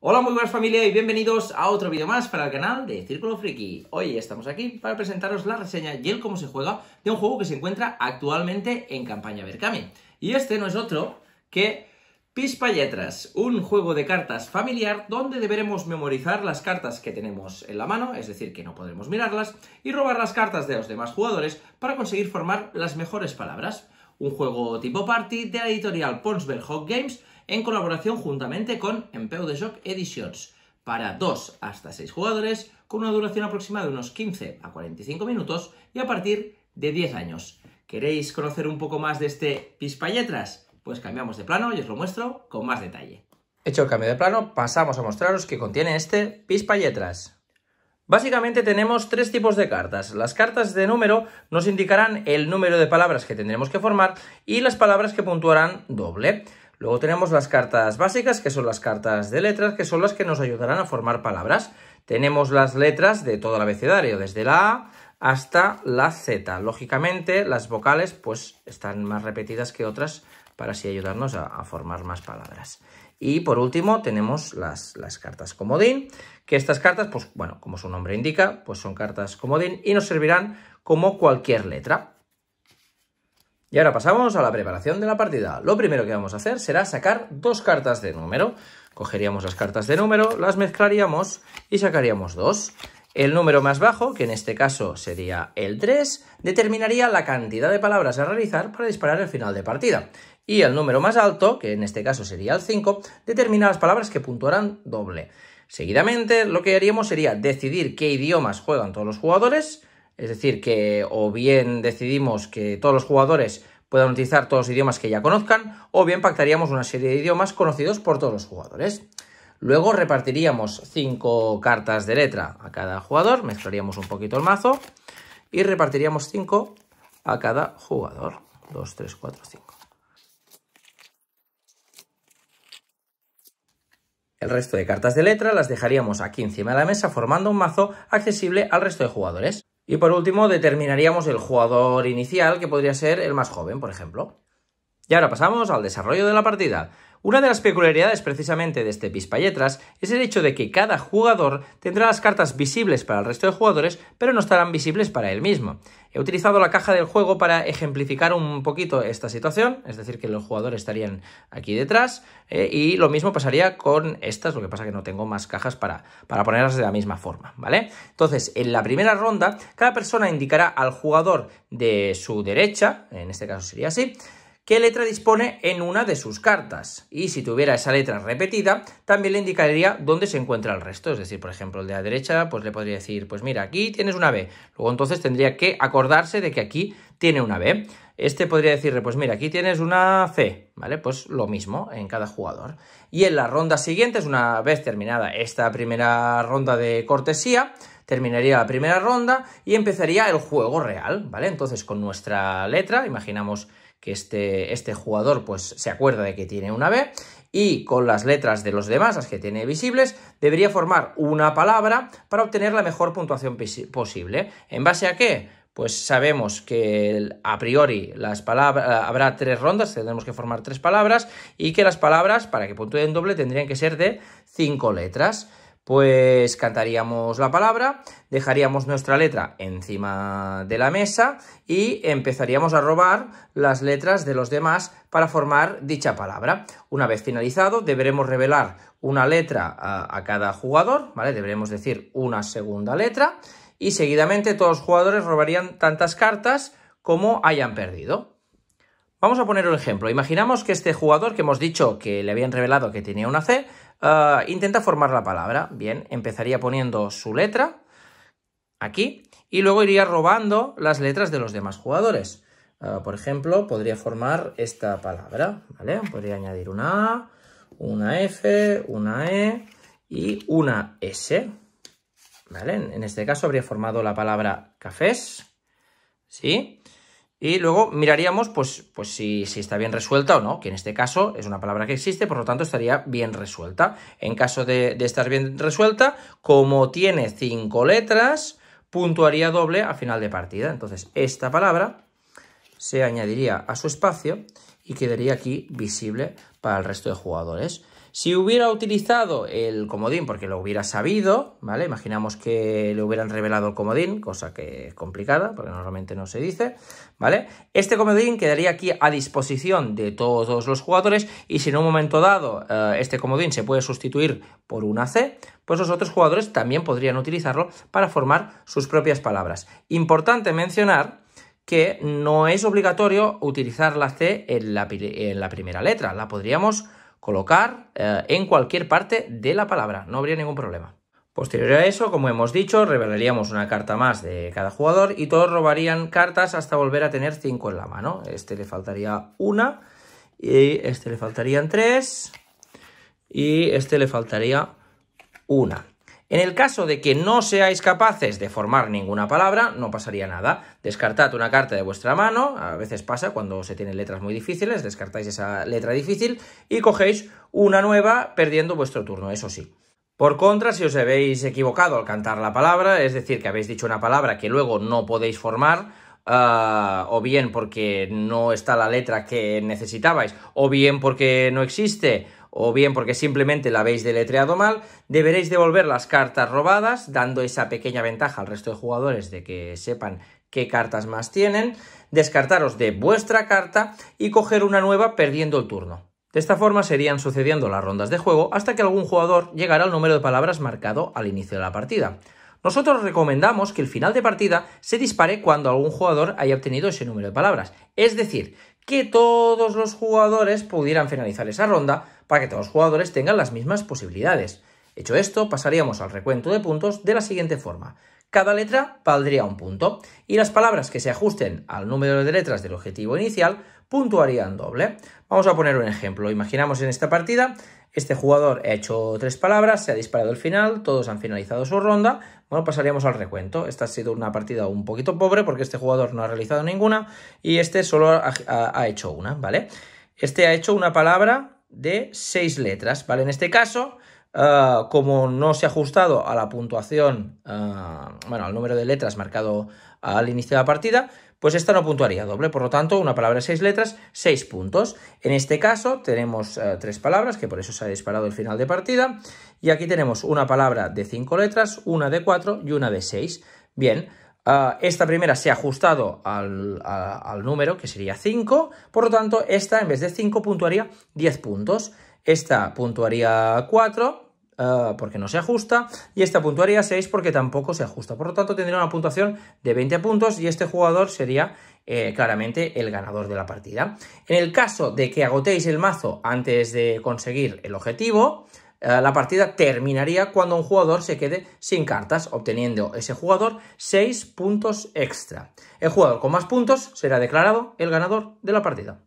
Hola muy buenas familia y bienvenidos a otro vídeo más para el canal de Círculo Friki. Hoy estamos aquí para presentaros la reseña y el cómo se juega de un juego que se encuentra actualmente en campaña Berkami. Y este no es otro que Pispalletras, un juego de cartas familiar donde deberemos memorizar las cartas que tenemos en la mano, es decir, que no podremos mirarlas, y robar las cartas de los demás jugadores para conseguir formar las mejores palabras un juego tipo party de la editorial Ponsberg Hawk Games en colaboración juntamente con Empeo de Shock Editions para 2 hasta 6 jugadores con una duración aproximada de unos 15 a 45 minutos y a partir de 10 años. ¿Queréis conocer un poco más de este Pispayetras? Pues cambiamos de plano y os lo muestro con más detalle. Hecho el cambio de plano, pasamos a mostraros qué contiene este Pispayetras. Básicamente tenemos tres tipos de cartas. Las cartas de número nos indicarán el número de palabras que tendremos que formar y las palabras que puntuarán doble. Luego tenemos las cartas básicas, que son las cartas de letras, que son las que nos ayudarán a formar palabras. Tenemos las letras de todo el abecedario, desde la A hasta la Z. Lógicamente, las vocales pues, están más repetidas que otras para así ayudarnos a formar más palabras. Y por último tenemos las, las cartas comodín, que estas cartas, pues bueno, como su nombre indica, pues son cartas comodín y nos servirán como cualquier letra. Y ahora pasamos a la preparación de la partida. Lo primero que vamos a hacer será sacar dos cartas de número. Cogeríamos las cartas de número, las mezclaríamos y sacaríamos dos. El número más bajo, que en este caso sería el 3, determinaría la cantidad de palabras a realizar para disparar el final de partida. Y el número más alto, que en este caso sería el 5, determina las palabras que puntuarán doble. Seguidamente, lo que haríamos sería decidir qué idiomas juegan todos los jugadores, es decir, que o bien decidimos que todos los jugadores puedan utilizar todos los idiomas que ya conozcan, o bien pactaríamos una serie de idiomas conocidos por todos los jugadores. Luego repartiríamos 5 cartas de letra a cada jugador, mezclaríamos un poquito el mazo y repartiríamos 5 a cada jugador. 2, 3, 4, 5. El resto de cartas de letra las dejaríamos aquí encima de la mesa formando un mazo accesible al resto de jugadores. Y por último determinaríamos el jugador inicial que podría ser el más joven, por ejemplo. Y ahora pasamos al desarrollo de la partida. Una de las peculiaridades precisamente de este Pispalletras es el hecho de que cada jugador tendrá las cartas visibles para el resto de jugadores, pero no estarán visibles para él mismo. He utilizado la caja del juego para ejemplificar un poquito esta situación, es decir, que los jugadores estarían aquí detrás, eh, y lo mismo pasaría con estas, lo que pasa que no tengo más cajas para, para ponerlas de la misma forma, ¿vale? Entonces, en la primera ronda, cada persona indicará al jugador de su derecha, en este caso sería así, qué letra dispone en una de sus cartas. Y si tuviera esa letra repetida, también le indicaría dónde se encuentra el resto. Es decir, por ejemplo, el de la derecha, pues le podría decir, pues mira, aquí tienes una B. Luego entonces tendría que acordarse de que aquí tiene una B. Este podría decirle, pues mira, aquí tienes una C, ¿vale? Pues lo mismo en cada jugador. Y en la ronda siguiente, una vez terminada esta primera ronda de cortesía, terminaría la primera ronda y empezaría el juego real, ¿vale? Entonces con nuestra letra, imaginamos que este, este jugador pues se acuerda de que tiene una B y con las letras de los demás, las que tiene visibles, debería formar una palabra para obtener la mejor puntuación posible. ¿En base a qué? Pues sabemos que a priori las palabras, habrá tres rondas, tendremos que formar tres palabras y que las palabras, para que puntúen doble, tendrían que ser de cinco letras pues cantaríamos la palabra, dejaríamos nuestra letra encima de la mesa y empezaríamos a robar las letras de los demás para formar dicha palabra. Una vez finalizado, deberemos revelar una letra a, cada jugador, ¿vale? Deberemos decir una segunda letra y seguidamente todos los jugadores robarían tantas cartas como hayan perdido. Vamos a poner un ejemplo. Imaginamos que este jugador que hemos dicho que le habían revelado que tenía una C, Ah, intenta formar la palabra. Bien, empezaría poniendo su letra aquí y luego iría robando las letras de los demás jugadores. Ah, por ejemplo, podría formar esta palabra, ¿vale? Podría añadir una A, una F, una E y una S, En este caso habría formado la palabra cafés, ¿sí? Y luego miraríamos, pues, pues, si, si, está bien resuelta o no, que en este caso es una palabra que existe, por lo tanto estaría bien resuelta. En caso de, de estar bien resuelta, como tiene cinco letras, puntuaría doble a final de partida. Entonces, esta palabra se añadiría a su espacio y quedaría aquí visible para el resto de jugadores. Si hubiera utilizado el comodín porque lo hubiera sabido, ¿vale? Imaginamos que le hubieran revelado el comodín, cosa que es complicada porque normalmente no se dice, ¿vale? Este comodín quedaría aquí a disposición de todos los jugadores y si en un momento dado eh, este comodín se puede sustituir por una C, pues los otros jugadores también podrían utilizarlo para formar sus propias palabras. Importante mencionar que no es obligatorio utilizar la C en la, en la primera letra, la podríamos colocar eh, en cualquier parte de la palabra, no habría ningún problema. Posterior a eso, como hemos dicho, revelaríamos una carta más de cada jugador y todos robarían cartas hasta volver a tener 5 en la mano. Este le faltaría una, y este le faltarían 3, y este le faltaría una. En el caso de que no seáis capaces de formar ninguna palabra, no pasaría nada. Descartad una carta de vuestra mano, a veces pasa cuando se tienen letras muy difíciles, descartáis esa letra difícil y cogéis una nueva perdiendo vuestro turno, eso sí. Por contra, si os habéis equivocado al cantar la palabra, es decir, que habéis dicho una palabra que luego no podéis formar, ah, o bien porque no está la letra que necesitabais, o bien porque no existe, o bien porque simplemente la habéis deletreado mal, deberéis devolver las cartas robadas, dando esa pequeña ventaja al resto de jugadores de que sepan qué cartas más tienen, descartaros de vuestra carta y coger una nueva perdiendo el turno. De esta forma serían sucediendo las rondas de juego hasta que algún jugador llegara al número de palabras marcado al inicio de la partida. Nosotros recomendamos que el final de partida se dispare cuando algún jugador haya obtenido ese número de palabras. Es decir, que todos los jugadores pudieran finalizar esa ronda para que todos los jugadores tengan las mismas posibilidades. Hecho esto, pasaríamos al recuento de puntos de la siguiente forma. Cada letra valdría un punto y las palabras que se ajusten al número de letras del objetivo inicial puntuarían doble. Vamos a poner un ejemplo. Imaginamos en esta partida, este jugador ha hecho tres palabras, se ha disparado el final, todos han finalizado su ronda. Bueno, pasaríamos al recuento. Esta ha sido una partida un poquito pobre porque este jugador no ha realizado ninguna y este solo ha, ha hecho una, ¿vale? Este ha hecho una palabra de seis letras, ¿vale? En este caso Ah, como no se ha ajustado a la puntuación, ah, bueno, al número de letras marcado al inicio de la partida, pues esta no puntuaría doble. Por lo tanto, una palabra de seis letras, seis puntos. En este caso tenemos eh, tres palabras, que por eso se ha disparado el final de partida. Y aquí tenemos una palabra de cinco letras, una de cuatro y una de seis. Bien, ah, esta primera se ha ajustado al, número, que sería 5, por lo tanto, esta en vez de 5 puntuaría 10 puntos. Esta puntuaría 4, Ah, porque no se ajusta y esta puntuaría 6 porque tampoco se ajusta. Por lo tanto, tendría una puntuación de 20 puntos y este jugador sería eh, claramente el ganador de la partida. En el caso de que agotéis el mazo antes de conseguir el objetivo, ah, la partida terminaría cuando un jugador se quede sin cartas, obteniendo ese jugador 6 puntos extra. El jugador con más puntos será declarado el ganador de la partida.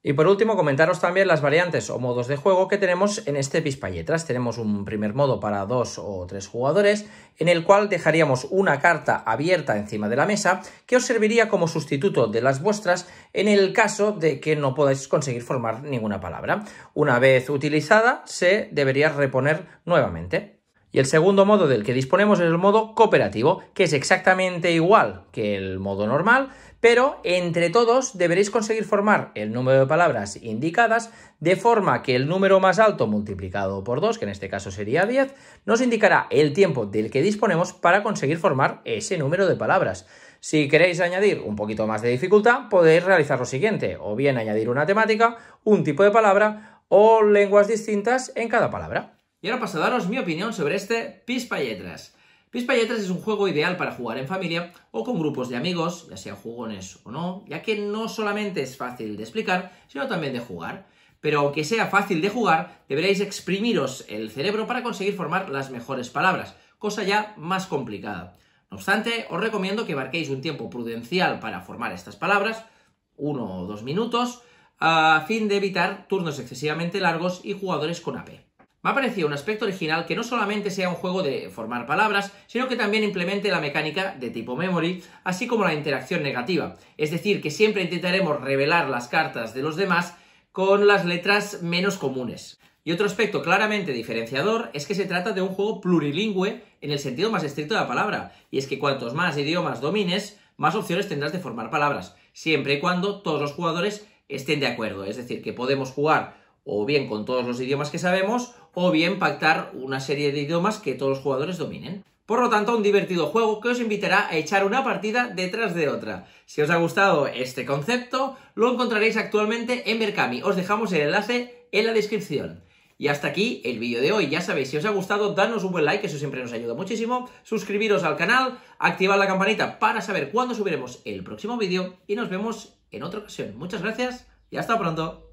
Y por último, comentaros también las variantes o modos de juego que tenemos en este pispayetras. Tenemos un primer modo para dos o tres jugadores, en el cual dejaríamos una carta abierta encima de la mesa que os serviría como sustituto de las vuestras en el caso de que no podáis conseguir formar ninguna palabra. Una vez utilizada, se debería reponer nuevamente. Y el segundo modo del que disponemos es el modo cooperativo, que es exactamente igual que el modo normal, pero entre todos deberéis conseguir formar el número de palabras indicadas de forma que el número más alto multiplicado por 2, que en este caso sería 10, nos indicará el tiempo del que disponemos para conseguir formar ese número de palabras. Si queréis añadir un poquito más de dificultad, podéis realizar lo siguiente, o bien añadir una temática, un tipo de palabra o lenguas distintas en cada palabra. Y ahora paso a daros mi opinión sobre este Pispayetras. Pispayetras es un juego ideal para jugar en familia o con grupos de amigos, ya sea jugones o no, ya que no solamente es fácil de explicar, sino también de jugar. Pero aunque sea fácil de jugar, deberéis exprimiros el cerebro para conseguir formar las mejores palabras, cosa ya más complicada. No obstante, os recomiendo que marquéis un tiempo prudencial para formar estas palabras, uno o dos minutos, a fin de evitar turnos excesivamente largos y jugadores con AP. Me ha parecido un aspecto original que no solamente sea un juego de formar palabras, sino que también implemente la mecánica de tipo memory, así como la interacción negativa. Es decir, que siempre intentaremos revelar las cartas de los demás con las letras menos comunes. Y otro aspecto claramente diferenciador es que se trata de un juego plurilingüe en el sentido más estricto de la palabra, y es que cuantos más idiomas domines, más opciones tendrás de formar palabras, siempre y cuando todos los jugadores estén de acuerdo. Es decir, que podemos jugar o bien con todos los idiomas que sabemos, o bien pactar una serie de idiomas que todos los jugadores dominen. Por lo tanto, un divertido juego que os invitará a echar una partida detrás de otra. Si os ha gustado este concepto, lo encontraréis actualmente en Mercami. Os dejamos el enlace en la descripción. Y hasta aquí el vídeo de hoy. Ya sabéis, si os ha gustado, danos un buen like, eso siempre nos ayuda muchísimo. Suscribiros al canal, activad la campanita para saber cuándo subiremos el próximo vídeo y nos vemos en otra ocasión. Muchas gracias y hasta pronto.